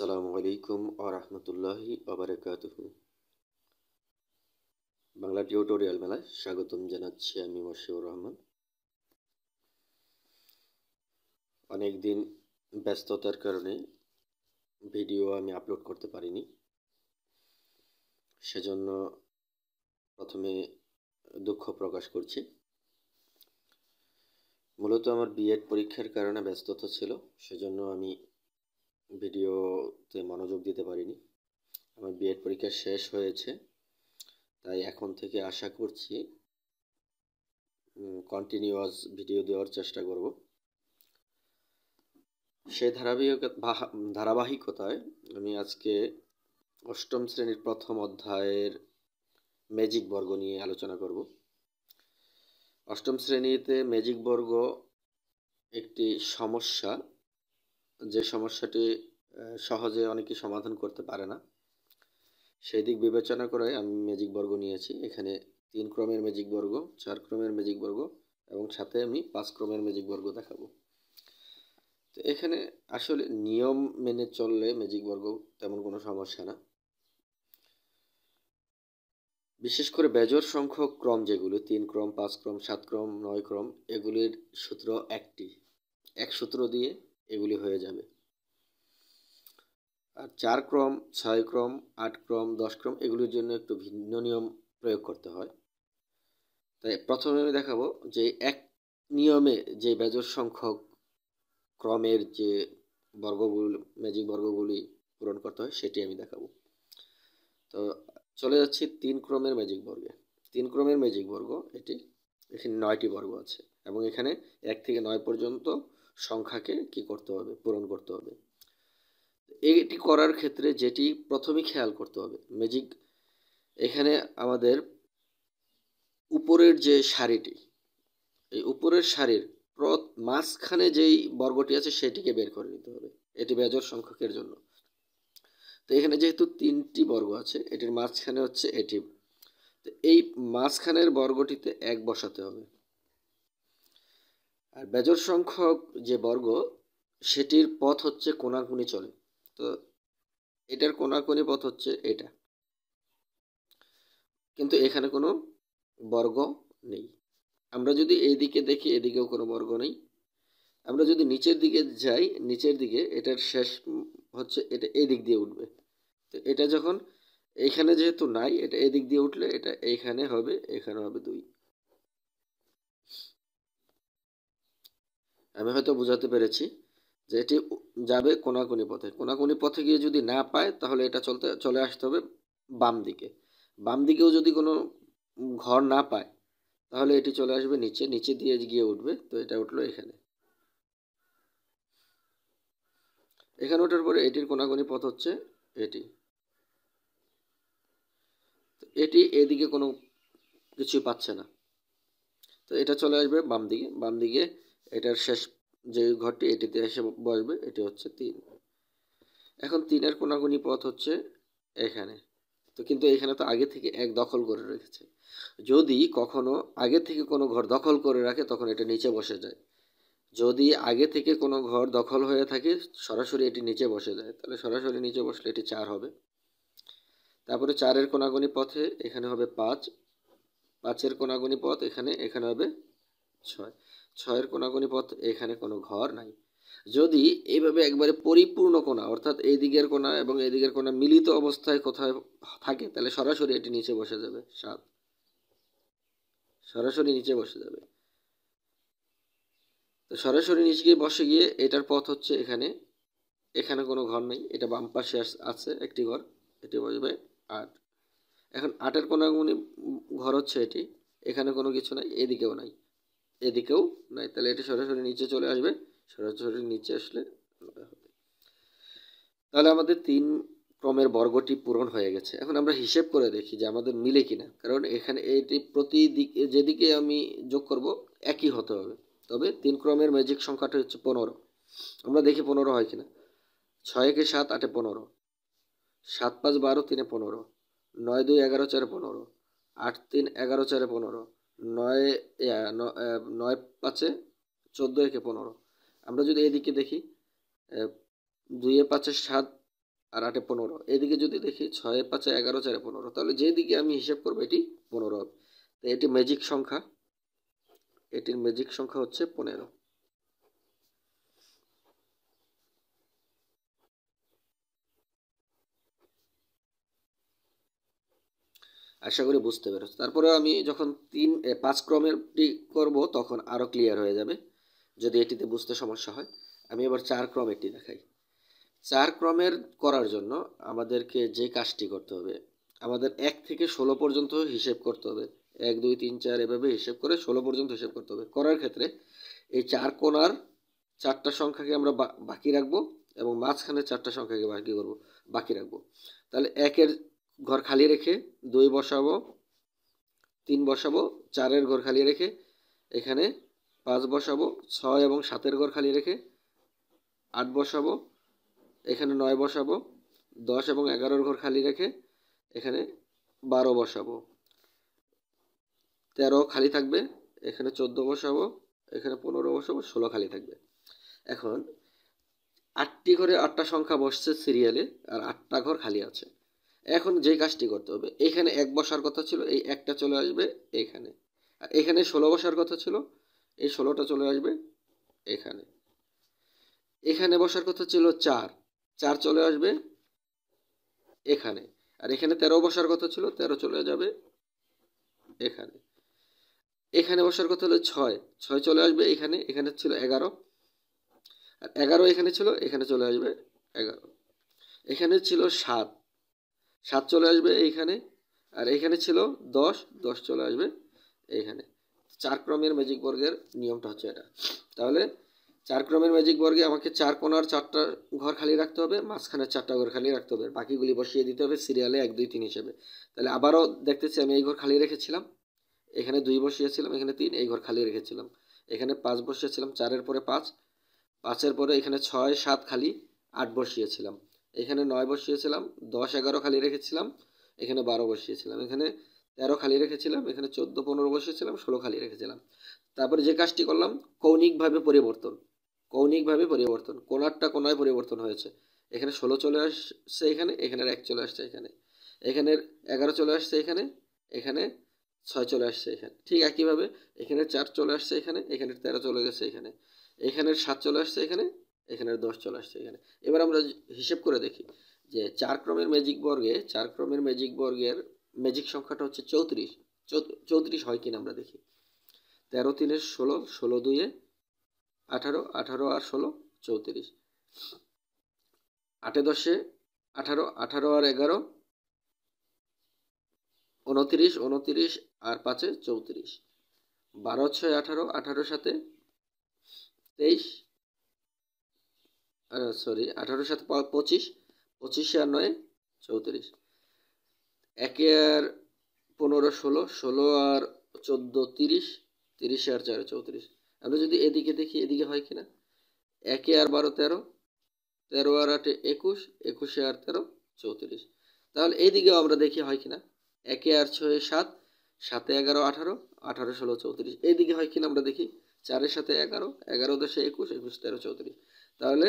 সালামু আলাইকুম রহমতুল্লাহি আবরাকাত বাংলা টিউটোরিয়াল মেলায় স্বাগতম জানাচ্ছি আমি মশিউর রহমান অনেকদিন ব্যস্ততার কারণে ভিডিও আমি আপলোড করতে পারিনি সেজন্য প্রথমে দুঃখ প্রকাশ করছি মূলত আমার বিএড পরীক্ষার কারণে ব্যস্ততা ছিল সেজন্য আমি ভিডিওতে মনোযোগ দিতে পারিনি আমার বিএড পরীক্ষা শেষ হয়েছে তাই এখন থেকে আশা করছি কন্টিনিউয়াস ভিডিও দেওয়ার চেষ্টা করব সেই ধারাবাহিক ধারাবাহিকতায় আমি আজকে অষ্টম শ্রেণীর প্রথম অধ্যায়ের ম্যাজিক বর্গ নিয়ে আলোচনা করব অষ্টম শ্রেণীতে ম্যাজিক বর্গ একটি সমস্যা যে সমস্যাটি সহজে অনেকে সমাধান করতে পারে না সেই দিক বিবেচনা করে আমি ম্যাজিক বর্গ নিয়েছি এখানে তিন ক্রমের ম্যাজিক বর্গ চার ক্রমের ম্যাজিক বর্গ এবং সাথে আমি পাঁচ ক্রমের ম্যাজিক বর্গ দেখাবো তো এখানে আসলে নিয়ম মেনে চললে ম্যাজিক বর্গ তেমন কোনো সমস্যা না বিশেষ করে বেজর সংখ্যক ক্রম যেগুলো তিন ক্রম পাঁচ ক্রম সাত ক্রম নয় ক্রম এগুলির সূত্র একটি এক সূত্র দিয়ে এগুলি হয়ে যাবে আর চার ক্রম ছয় ক্রম আট ক্রম দশ ক্রম এগুলির জন্য একটু ভিন্ন নিয়ম প্রয়োগ করতে হয় তাই প্রথমে আমি দেখাবো যে এক নিয়মে যে বেজর সংখ্যক ক্রমের যে বর্গগুলি ম্যাজিক বর্গগুলি পূরণ করতে হয় সেটি আমি দেখাবো তো চলে যাচ্ছি তিন ক্রমের ম্যাজিক বর্গে তিন ক্রমের ম্যাজিক বর্গ এটি এখানে নয়টি বর্গ আছে এবং এখানে এক থেকে নয় পর্যন্ত সংখ্যাকে কি করতে হবে পূরণ করতে হবে এটি করার ক্ষেত্রে যেটি প্রথমে খেয়াল করতে হবে ম্যাজিক এখানে আমাদের উপরের যে শাড়িটি এই উপরের শাড়ির মাঝখানে যেই বর্গটি আছে সেটিকে বের করে নিতে হবে এটি বেজর সংখ্যকের জন্য তো এখানে যেহেতু তিনটি বর্গ আছে এটির মাঝখানে হচ্ছে এটি তো এই মাঝখানের বর্গটিতে এক বসাতে হবে আর বেজর সংখ্যক যে বর্গ সেটির পথ হচ্ছে কোনাকুনি চলে তো এটার কোনাকুনি পথ হচ্ছে এটা কিন্তু এখানে কোনো বর্গ নেই আমরা যদি এইদিকে দেখি এদিকেও কোনো বর্গ নেই আমরা যদি নিচের দিকে যাই নিচের দিকে এটার শেষ হচ্ছে এটা এদিক দিয়ে উঠবে তো এটা যখন এখানে যেহেতু নাই এটা এদিক দিয়ে উঠলে এটা এইখানে হবে এখানে হবে দুই আমি হয়তো বোঝাতে পেরেছি যে এটি যাবে কোনাকুনি পথে কোনাকুনি পথে গিয়ে যদি না পায় তাহলে এটা চলতে চলে আসতে হবে বাম দিকে বাম দিকেও যদি কোনো ঘর না পায় তাহলে এটি চলে আসবে নিচে নিচে দিয়ে গিয়ে উঠবে তো এটা উঠলো এখানে এখানে ওঠার পরে এটির কোনাকুনি পথ হচ্ছে এটি এটি এদিকে কোনো কিছুই পাচ্ছে না তো এটা চলে আসবে বাম দিকে বাম দিকে এটার শেষ যে ঘরটি এটিতে এসে বসবে এটি হচ্ছে তিন এখন তিনের কোনাগুনি পথ হচ্ছে এখানে তো কিন্তু এখানে তো আগে থেকে এক দখল করে রেখেছে যদি কখনো আগে থেকে কোনো ঘর দখল করে রাখে তখন এটা নিচে বসে যায় যদি আগে থেকে কোনো ঘর দখল হয়ে থাকে সরাসরি এটি নিচে বসে যায় তাহলে সরাসরি নিচে বসলে এটি চার হবে তারপরে চারের কোনাগুনি পথে এখানে হবে পাঁচ পাঁচের কোনাগুনি পথ এখানে এখানে হবে ছয় ছয়ের কোনাকুনি পথ এখানে কোনো ঘর নাই যদি এইভাবে একবারে পরিপূর্ণ কোনা অর্থাৎ এই দিকের কোনা এবং এই দিকের কোনা মিলিত অবস্থায় কোথায় থাকে তাহলে সরাসরি এটি নিচে বসে যাবে সাত সরাসরি নিচে বসে যাবে তো সরাসরি নিচে গিয়ে বসে গিয়ে এটার পথ হচ্ছে এখানে এখানে কোনো ঘর নেই এটা বাম পাশে আছে একটি ঘর এটি বসবে আট এখন আটের কোনাগুনি ঘর হচ্ছে এটি এখানে কোনো কিছু নাই এদিকেও নাই এদিকেও নাই তাহলে এটা সরাসরি নিচে চলে আসবে সরাসরি নিচে আসলে তাহলে আমাদের তিন ক্রমের বর্গটি পূরণ হয়ে গেছে এখন আমরা হিসেব করে দেখি যে আমাদের মিলে কিনা কারণ এখানে এটি প্রতি দিকে যেদিকে আমি যোগ করব একই হতে হবে তবে তিন ক্রমের ম্যাজিক সংখ্যাটা হচ্ছে পনেরো আমরা দেখি পনেরো হয় কিনা ছয় একে সাত আটে পনেরো সাত পাঁচ বারো তিনে পনেরো নয় দুই এগারো চারে পনেরো আট তিন এগারো চারে পনেরো নয় নয় পাঁচে চোদ্দো একে পনেরো আমরা যদি এদিকে দেখি দুইয়ে পাঁচে সাত আর আটে পনেরো এদিকে যদি দেখি ছয়ে পাঁচে এগারো চারে পনেরো তাহলে যেদিকে আমি হিসাব করবো এটি পনেরো হবে এটি ম্যাজিক সংখ্যা এটির ম্যাজিক সংখ্যা হচ্ছে পনেরো আশা করি বুঝতে পেরেছ তারপরে আমি যখন তিন পাঁচ ক্রমেরটি করব তখন আরও ক্লিয়ার হয়ে যাবে যদি এটিতে বুঝতে সমস্যা হয় আমি এবার চার ক্রমেরটি দেখাই চার ক্রমের করার জন্য আমাদেরকে যে কাজটি করতে হবে আমাদের এক থেকে ষোলো পর্যন্ত হিসেব করতে হবে এক দুই তিন চার এভাবে হিসেব করে ষোলো পর্যন্ত হিসেব করতে হবে করার ক্ষেত্রে এই চার কোনার চারটা সংখ্যাকে আমরা বাকি রাখবো এবং মাঝখানে চারটা সংখ্যাকে বাকি করব বাকি রাখবো তাহলে একের ঘর খালি রেখে দুই বসাবো তিন বসাবো চারের ঘর খালি রেখে এখানে পাঁচ বসাবো ছয় এবং সাতের ঘর খালি রেখে আট বসাবো এখানে নয় বসাবো দশ এবং এগারোর ঘর খালি রেখে এখানে বারো বসাবো তেরো খালি থাকবে এখানে চোদ্দো বসাবো এখানে পনেরো বসাবো ষোলো খালি থাকবে এখন আটটি ঘরে আটটা সংখ্যা বসছে সিরিয়ালে আর আটটা ঘর খালি আছে এখন যে কাজটি করতে হবে এখানে এক বসার কথা ছিল এই একটা চলে আসবে এখানে আর এখানে ষোলো বসার কথা ছিল এই ষোলোটা চলে আসবে এখানে এখানে বসার কথা ছিল চার চার চলে আসবে এখানে আর এখানে তেরো বসার কথা ছিল তেরো চলে যাবে এখানে এখানে বসার কথা হলো ছয় ছয় চলে আসবে এখানে এখানে ছিল এগারো আর এগারো এখানে ছিল এখানে চলে আসবে এগারো এখানে ছিল সাত সাত চলে আসবে এইখানে আর এইখানে ছিল দশ দশ চলে আসবে এইখানে চার ক্রমের ম্যাজিক বর্গের নিয়মটা হচ্ছে এটা তাহলে চার ক্রমের ম্যাজিক বর্গে আমাকে চার কোনার চারটা ঘর খালি রাখতে হবে মাঝখানে চারটা ঘর খালি রাখতে হবে বাকিগুলি বসিয়ে দিতে হবে সিরিয়ালে এক দুই তিন হিসেবে তাহলে আবারও দেখতেছি আমি এই ঘর খালি রেখেছিলাম এখানে দুই বসিয়েছিলাম এখানে তিন এই ঘর খালি রেখেছিলাম এখানে পাঁচ বসিয়েছিলাম চারের পরে পাঁচ পাঁচের পরে এখানে ছয় সাত খালি আট বসিয়েছিলাম এখানে নয় বসিয়েছিলাম দশ এগারো খালি রেখেছিলাম এখানে বারো বসিয়েছিলাম এখানে তেরো খালি রেখেছিলাম এখানে চোদ্দো পনেরো বসিয়েছিলাম ষোলো খালি রেখেছিলাম তারপরে যে কাজটি করলাম কৌণিকভাবে পরিবর্তন কৌণিকভাবে পরিবর্তন কোনারটা কোনায় পরিবর্তন হয়েছে এখানে ষোলো চলে আসছে এখানে এখানের এক চলে আসছে এখানে এখানের এগারো চলে আসছে এখানে এখানে ছয় চলে আসছে এখানে ঠিক একইভাবে এখানে চার চলে আসছে এখানে এখানের তেরো চলে গেছে এখানে এখানের সাত চলে আসছে এখানে এখানে দশ চলে আসছে এখানে এবার আমরা হিসেব করে দেখি যে চার ক্রমের ম্যাজিক বর্গে চার ক্রমের ম্যাজিক বর্গের ম্যাজিক সংখ্যাটা হচ্ছে চৌত্রিশ চৌত্রিশ হয় কিনা আমরা দেখি তেরো তিনের ষোলো ষোলো দুয়ে আঠারো আঠারো আর ষোলো চৌত্রিশ আটে দশে আঠারো আঠারো আর এগারো উনত্রিশ উনত্রিশ আর পাঁচে চৌত্রিশ বারো ছয় আঠারো আঠারো সাথে তেইশ সরি আঠারোর সাথে পঁচিশ পঁচিশে আর নয় চৌত্রিশ একে আর পনেরো ষোলো ষোলো আর চোদ্দো তিরিশ তিরিশে আর চার চৌত্রিশ আমরা যদি এদিকে দেখি এদিকে হয় কিনা একে আর বারো তেরো তেরো আর আটে একুশ একুশে আর তেরো চৌত্রিশ তাহলে এইদিকেও আমরা দেখি হয় কিনা একে আর ছয় সাত সাতে এগারো আঠারো আঠারো ষোলো চৌত্রিশ এইদিকে হয় কিনা আমরা দেখি চারের সাথে এগারো এগারো দশে একুশ একুশ তেরো চৌত্রিশ তাহলে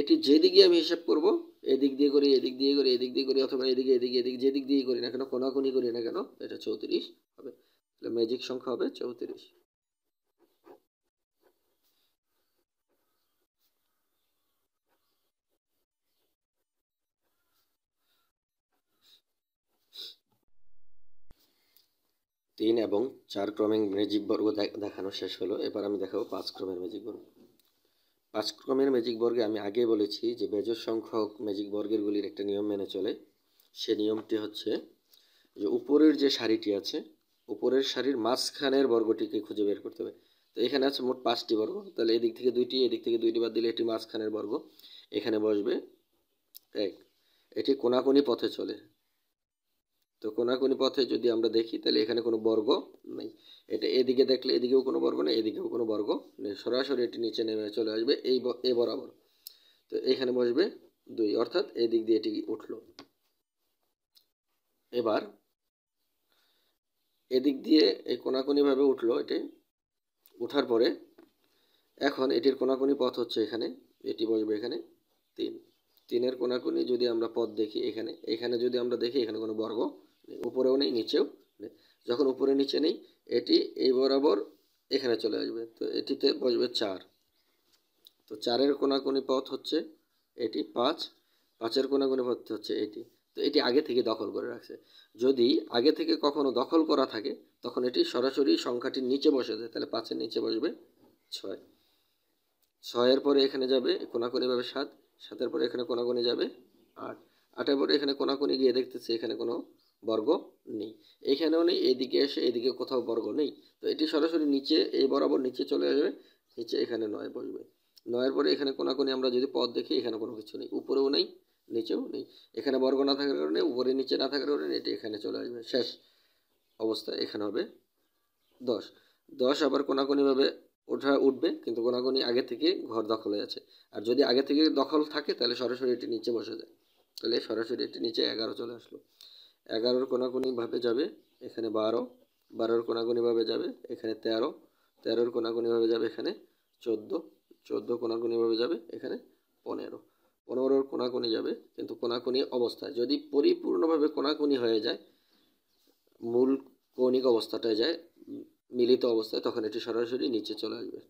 এটি যেদিকে আমি হিসাব করব এদিক দিয়ে করি এদিক দিয়ে করি এদিক দিয়ে করি অথবা এদিকে এদিকে এদিক যেদিক দিয়ে করি না কেন কোনাকুনি করি না কেন এটা চৌত্রিশ হবে তাহলে ম্যাজিক সংখ্যা হবে চৌত্রিশ তিন এবং চার ক্রমের ম্যাজিক বর্গ দেখানো শেষ হলো এবার আমি দেখাবো পাঁচ ক্রমের ম্যাজিক বর্গ পাঁচ ক্রমের ম্যাজিক বর্গে আমি আগে বলেছি যে বেজর সংখ্যক ম্যাজিক বর্গেরগুলির একটা নিয়ম মেনে চলে সে নিয়মটি হচ্ছে যে উপরের যে সারিটি আছে উপরের শাড়ির মাঝখানের বর্গটিকে খুঁজে বের করতে হবে তো এখানে আছে মোট পাঁচটি বর্গ তাহলে এদিক থেকে দুইটি এদিক থেকে দুইটি বাদ দিলে এটি মাঝখানের বর্গ এখানে বসবে এক এটি কোনাকুনি পথে চলে তো কোনাকুনি পথে যদি আমরা দেখি তাহলে এখানে কোনো বর্গ নেই এটা এদিকে দেখলে এদিকেও কোনো বর্গ নেই এদিকেও কোনো বর্গ নেই সরাসরি এটি নিচে নেমে চলে আসবে এই এ বরাবর তো এখানে বসবে দুই অর্থাৎ এদিক দিয়ে এটি উঠল এবার এদিক দিয়ে এই কোনাকুনিভাবে উঠল এটি উঠার পরে এখন এটির কোনাকুনি পথ হচ্ছে এখানে এটি বসবে এখানে তিন তিনের কোনাকুনি যদি আমরা পথ দেখি এখানে এখানে যদি আমরা দেখি এখানে কোনো বর্গ উপরেও নেই নিচেও যখন উপরে নিচে নেই এটি এই বরাবর এখানে চলে আসবে তো এটিতে বসবে চার তো চারের কোনাকুনি পথ হচ্ছে এটি পাঁচ পাঁচের কোনাকুনি পথ হচ্ছে এটি তো এটি আগে থেকে দখল করে রাখছে যদি আগে থেকে কখনো দখল করা থাকে তখন এটি সরাসরি সংখ্যাটির নিচে বসে যায় তাহলে পাঁচের নিচে বসবে ছয় ছয়ের পরে এখানে যাবে কোনাকুনি পাবে সাত সাতের পরে এখানে কোনাকুনি যাবে আট আটের পরে এখানে কোনাকুনি গিয়ে দেখতেছি এখানে কোনো বর্গ নেই এখানেও নেই এদিকে এসে এদিকে কোথাও বর্গ নেই তো এটি সরাসরি নিচে এই বরাবর নিচে চলে আসবে নিচে এখানে নয় বসবে নয়ের পরে এখানে কোনাকোনি আমরা যদি পদ দেখি এখানে কোনো কিছু নেই উপরেও নেই নিচেও নেই এখানে বর্গ না থাকার কারণে উপরে নিচে না থাকার কারণে এটি এখানে চলে আসবে শেষ অবস্থা এখানে হবে দশ দশ আবার কোনাকোনিভাবে ওঠা উঠবে কিন্তু কোনাকোনি আগে থেকে ঘর দখল হয়ে আছে আর যদি আগে থেকে দখল থাকে তাহলে সরাসরি এটি নিচে বসে যায় তাহলে সরাসরি এটি নিচে এগারো চলে আসলো এগারোর কোনাকুনিভাবে যাবে এখানে বারো বারোর কোনাকুনিভাবে যাবে এখানে তেরো তেরোর কোনাকুনিভাবে যাবে এখানে চোদ্দো চোদ্দো কোনাকুনিভাবে যাবে এখানে পনেরো পনেরোর কোনাকুনি যাবে কিন্তু কোনাকুনি অবস্থায় যদি পরিপূর্ণভাবে কোনাকুনি হয়ে যায় মূল কৌণিক অবস্থাটায় যায় মিলিত অবস্থায় তখন এটি সরাসরি নিচে চলে আসবে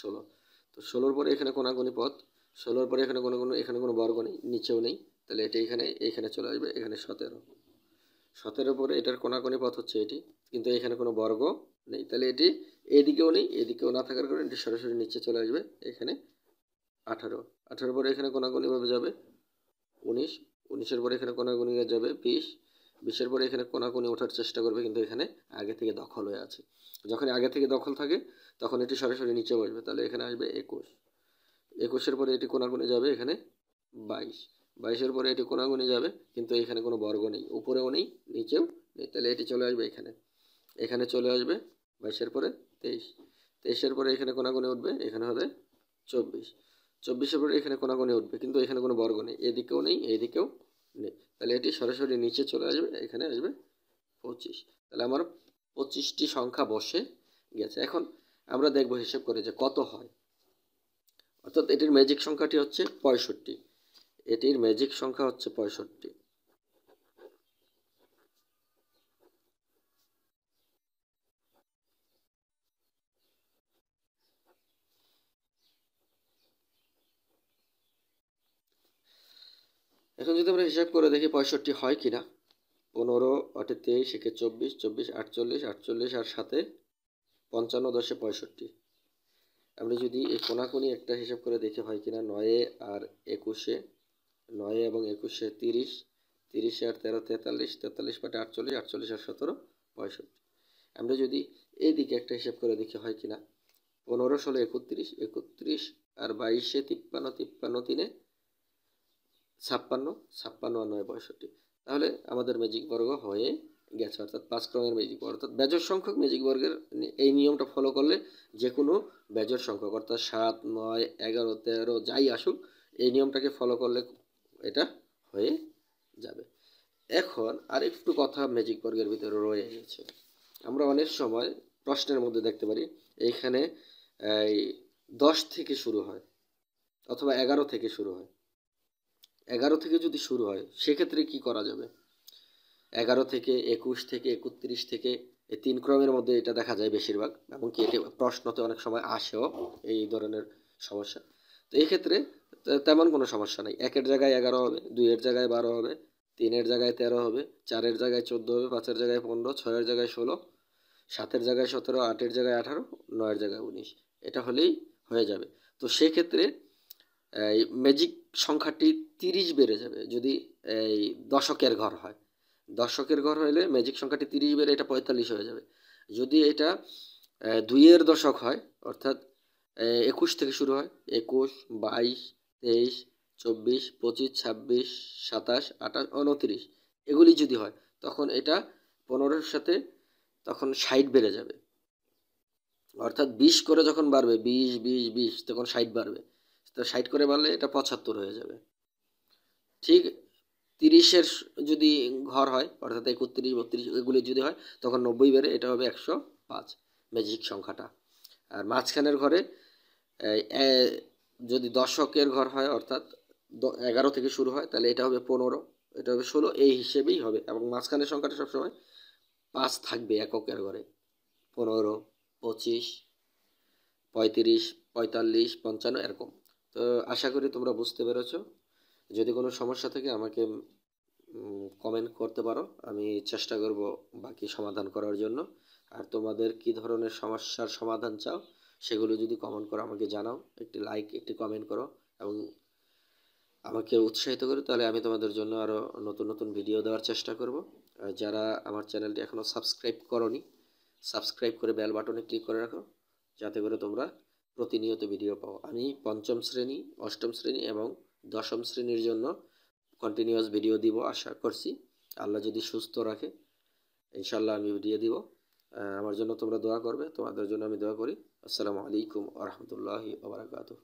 ষোলো তো ষোলোর পরে এখানে কোনাকুনি পথ ষোলোর পরে এখানে কোনো কোনো এখানে কোনো বর্গ নেই নিচেও নেই তাহলে এটা এখানে এখানে চলে আসবে এখানে সতেরো সতেরো পরে এটার কোনাকোনি পথ হচ্ছে এটি কিন্তু এখানে কোনো বর্গ নেই তাহলে এটি এদিকেও নেই এদিকেও না থাকার কারণে এটি সরাসরি নিচে চলে আসবে এখানে আঠারো আঠারো পরে এখানে কোনাকোনিভাবে যাবে উনিশ উনিশের পরে এখানে কোনাকুনি যাবে বিশ বিশের পরে এখানে কোনাকুনি ওঠার চেষ্টা করবে কিন্তু এখানে আগে থেকে দখল হয়ে আছে যখন আগে থেকে দখল থাকে তখন এটি সরাসরি নিচে বসবে তাহলে এখানে আসবে একুশ একুশের পরে এটি কোনাকুনি যাবে এখানে বাইশ বাইশের পরে এটি কোনাগুনি যাবে কিন্তু এখানে কোনো বর্গ নেই উপরেও নেই নিচেও নেই তাহলে এটি চলে আসবে এখানে এখানে চলে আসবে বাইশের পরে তেইশ তেইশের পরে এখানে কোনাগুনি উঠবে এখানে হবে চব্বিশ চব্বিশের পরে এখানে কোনাগুনি উঠবে কিন্তু এখানে কোনো বর্গ নেই এদিকেও নেই এইদিকেও নেই তাহলে এটি সরাসরি নিচে চলে আসবে এখানে আসবে পঁচিশ তাহলে আমার পঁচিশটি সংখ্যা বসে গেছে এখন আমরা দেখব হিসেব করে যে কত হয় অর্থাৎ এটির ম্যাজিক সংখ্যাটি হচ্ছে পঁয়ষট্টি এটির ম্যাজিক সংখ্যা হচ্ছে পঁয়ষট্টি এখন যদি আমরা হিসাব করে দেখি পঁয়ষট্টি হয় কিনা পনেরো আটে তেইশ একে চব্বিশ চব্বিশ আটচল্লিশ আটচল্লিশ আর সাথে পঞ্চান্ন দশে পঁয়ষট্টি আমরা যদি এই কোনাকুনি একটা হিসাব করে দেখে হয় কিনা নয়ে আর একুশে নয় এবং একুশে তিরিশ তিরিশে আর তেরো তেতাল্লিশ তেতাল্লিশ পাটে আটচল্লিশ আটচল্লিশ আর সতেরো পঁয়ষট্টি আমরা যদি এদিকে একটা হিসাব করে দেখি হয় কিনা পনেরো ষোলো একত্রিশ একত্রিশ আর বাইশে তিপ্পান্ন তিপ্পান্ন তিনে ছাপ্পান্ন ছাপ্পান্ন আর নয় পঁয়ষট্টি তাহলে আমাদের ম্যাজিক বর্গ হয়ে গেছে অর্থাৎ পাঁচ ক্রমের ম্যাজিক বর্গ অর্থাৎ বেজর সংখ্যক ম্যাজিক বর্গের এই নিয়মটা ফলো করলে যে কোনো বেজর সংখ্যক অর্থাৎ সাত নয় এগারো তেরো যাই আসুক এই নিয়মটাকে ফলো করলে এটা হয়ে যাবে এখন আরেকটু কথা ম্যাজিক বর্গের ভিতরে রয়ে গেছে আমরা অনেক সময় প্রশ্নের মধ্যে দেখতে পারি এইখানে এই দশ থেকে শুরু হয় অথবা এগারো থেকে শুরু হয় এগারো থেকে যদি শুরু হয় সেক্ষেত্রে কি করা যাবে এগারো থেকে একুশ থেকে একত্রিশ থেকে এই তিন ক্রমের মধ্যে এটা দেখা যায় বেশিরভাগ এমনকি এটি প্রশ্নতে অনেক সময় আসেও এই ধরনের সমস্যা তো এই ক্ষেত্রে তেমন কোনো সমস্যা নেই একের জায়গায় এগারো হবে দুইয়ের জায়গায় বারো হবে তিনের জায়গায় তেরো হবে চারের জায়গায় চোদ্দো হবে পাঁচের জায়গায় পনেরো ছয়ের জায়গায় ষোলো সাতের জায়গায় সতেরো আটের জায়গায় আঠারো নয়ের জায়গায় উনিশ এটা হলেই হয়ে যাবে তো সেক্ষেত্রে এই ম্যাজিক সংখ্যাটি তিরিশ বেড়ে যাবে যদি এই দশকের ঘর হয় দশকের ঘর হলে ম্যাজিক সংখ্যাটি তিরিশ বেড়ে এটা পঁয়তাল্লিশ হয়ে যাবে যদি এটা দুইয়ের দশক হয় অর্থাৎ একুশ থেকে শুরু হয় একুশ বাইশ তেইশ চব্বিশ পঁচিশ ছাব্বিশ সাতাশ আঠাশ উনত্রিশ এগুলি যদি হয় তখন এটা পনেরোর সাথে তখন ষাট বেড়ে যাবে অর্থাৎ বিশ করে যখন বাড়বে বিশ বিশ বিশ তখন ষাট বাড়বে তো ষাট করে বাড়লে এটা পঁচাত্তর হয়ে যাবে ঠিক তিরিশের যদি ঘর হয় অর্থাৎ একত্রিশ বত্রিশ এগুলি যদি হয় তখন নব্বই বেড়ে এটা হবে একশো পাঁচ ম্যাজিক সংখ্যাটা আর মাঝখানের ঘরে যদি দশকের ঘর হয় অর্থাৎ এগারো থেকে শুরু হয় তাহলে এটা হবে পনেরো এটা হবে ষোলো এই হিসেবেই হবে এবং মাঝখানের সংখ্যাটা সবসময় পাঁচ থাকবে এককের ঘরে পনেরো পঁচিশ পঁয়ত্রিশ পঁয়তাল্লিশ পঞ্চান্ন এরকম তো আশা করি তোমরা বুঝতে পেরেছ যদি কোনো সমস্যা থেকে আমাকে কমেন্ট করতে পারো আমি চেষ্টা করব বাকি সমাধান করার জন্য আর তোমাদের কি ধরনের সমস্যার সমাধান চাও সেগুলো যদি কমেন্ট করো আমাকে জানাও একটি লাইক একটি কমেন্ট করো এবং আমাকে উৎসাহিত করো তাহলে আমি তোমাদের জন্য আরও নতুন নতুন ভিডিও দেওয়ার চেষ্টা করব যারা আমার চ্যানেলটি এখনও সাবস্ক্রাইব করনি সাবস্ক্রাইব করে বেল বাটনে ক্লিক করে রাখো যাতে করে তোমরা প্রতিনিয়ত ভিডিও পাও আমি পঞ্চম শ্রেণী অষ্টম শ্রেণী এবং দশম শ্রেণীর জন্য কন্টিনিউয়াস ভিডিও দিব আশা করছি আল্লাহ যদি সুস্থ রাখে ইনশাল্লাহ আমি ভিডিও দিব আমার জন্য তোমরা দোয়া করবে তোমাদের জন্য আমি দোয়া করি আসসালামু আলাইকুম আ রহমতুল্লাহি